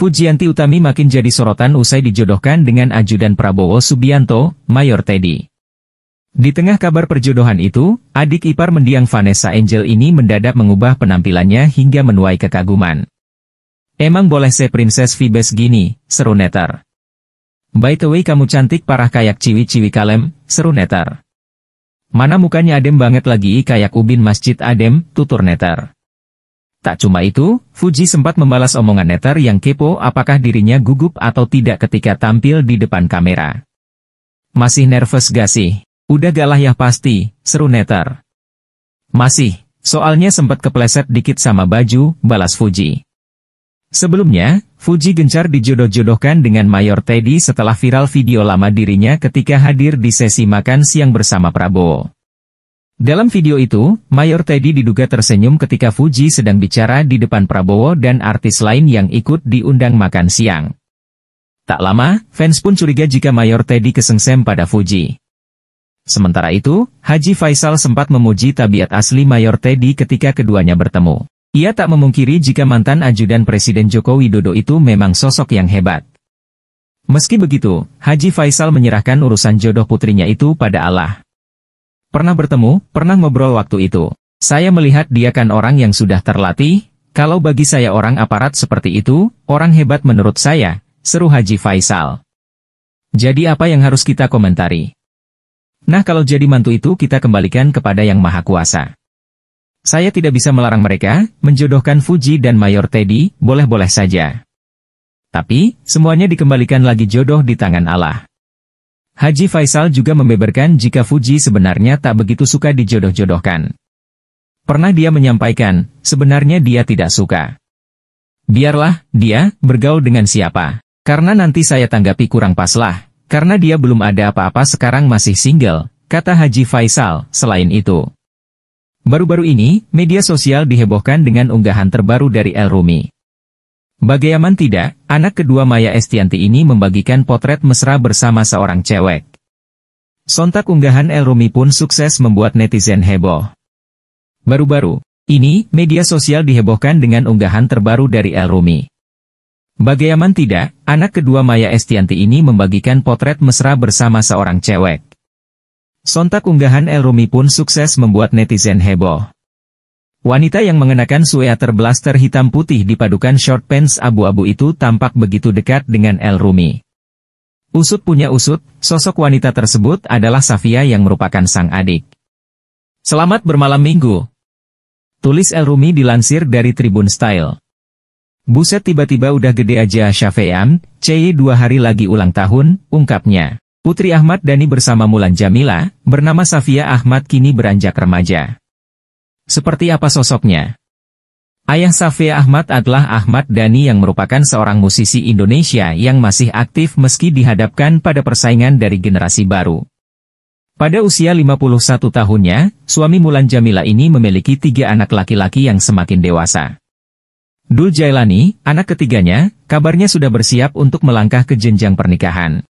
Fujianti Utami makin jadi sorotan usai dijodohkan dengan ajudan Prabowo Subianto, Mayor Teddy. Di tengah kabar perjodohan itu, adik ipar mendiang Vanessa Angel ini mendadak mengubah penampilannya hingga menuai kekaguman. Emang boleh saya Princess Vibes gini, seru netar. By the way kamu cantik parah kayak ciwi-ciwi kalem, seru netar. Mana mukanya adem banget lagi kayak ubin masjid adem, tutur netar. Tak cuma itu, Fuji sempat membalas omongan netter yang kepo apakah dirinya gugup atau tidak ketika tampil di depan kamera. Masih nervous gak sih? Udah galah ya pasti, seru netter. Masih, soalnya sempat kepleset dikit sama baju, balas Fuji. Sebelumnya, Fuji gencar dijodoh-jodohkan dengan Mayor Teddy setelah viral video lama dirinya ketika hadir di sesi makan siang bersama Prabowo. Dalam video itu, Mayor Teddy diduga tersenyum ketika Fuji sedang bicara di depan Prabowo dan artis lain yang ikut diundang makan siang. Tak lama, fans pun curiga jika Mayor Teddy kesengsem pada Fuji. Sementara itu, Haji Faisal sempat memuji tabiat asli Mayor Teddy ketika keduanya bertemu. Ia tak memungkiri jika mantan ajudan Presiden Joko Widodo itu memang sosok yang hebat. Meski begitu, Haji Faisal menyerahkan urusan jodoh putrinya itu pada Allah. Pernah bertemu, pernah ngobrol waktu itu. Saya melihat dia kan orang yang sudah terlatih, kalau bagi saya orang aparat seperti itu, orang hebat menurut saya, seru Haji Faisal. Jadi apa yang harus kita komentari? Nah kalau jadi mantu itu kita kembalikan kepada yang maha kuasa. Saya tidak bisa melarang mereka, menjodohkan Fuji dan Mayor Teddy, boleh-boleh saja. Tapi, semuanya dikembalikan lagi jodoh di tangan Allah. Haji Faisal juga membeberkan jika Fuji sebenarnya tak begitu suka dijodoh-jodohkan. Pernah dia menyampaikan, sebenarnya dia tidak suka. Biarlah, dia, bergaul dengan siapa. Karena nanti saya tanggapi kurang paslah, karena dia belum ada apa-apa sekarang masih single, kata Haji Faisal, selain itu. Baru-baru ini, media sosial dihebohkan dengan unggahan terbaru dari El Rumi. Bagaimana tidak, anak kedua Maya Estianti ini membagikan potret mesra bersama seorang cewek. Sontak unggahan El Rumi pun sukses membuat netizen heboh. Baru-baru, ini, media sosial dihebohkan dengan unggahan terbaru dari El Rumi. Bagaimana tidak, anak kedua Maya Estianti ini membagikan potret mesra bersama seorang cewek. Sontak unggahan El Rumi pun sukses membuat netizen heboh. Wanita yang mengenakan sweater blaster hitam putih dipadukan short pants abu-abu itu tampak begitu dekat dengan El Rumi. Usut punya usut, sosok wanita tersebut adalah Safia yang merupakan sang adik. Selamat bermalam minggu. Tulis El Rumi dilansir dari Tribun Style. Buset tiba-tiba udah gede aja Syafean, CY dua hari lagi ulang tahun, ungkapnya. Putri Ahmad Dani bersama Mulan Jamila, bernama Safia Ahmad kini beranjak remaja. Seperti apa sosoknya? Ayah Safia Ahmad adalah Ahmad Dhani yang merupakan seorang musisi Indonesia yang masih aktif meski dihadapkan pada persaingan dari generasi baru. Pada usia 51 tahunnya, suami Mulan Jamila ini memiliki tiga anak laki-laki yang semakin dewasa. Dul Jailani, anak ketiganya, kabarnya sudah bersiap untuk melangkah ke jenjang pernikahan.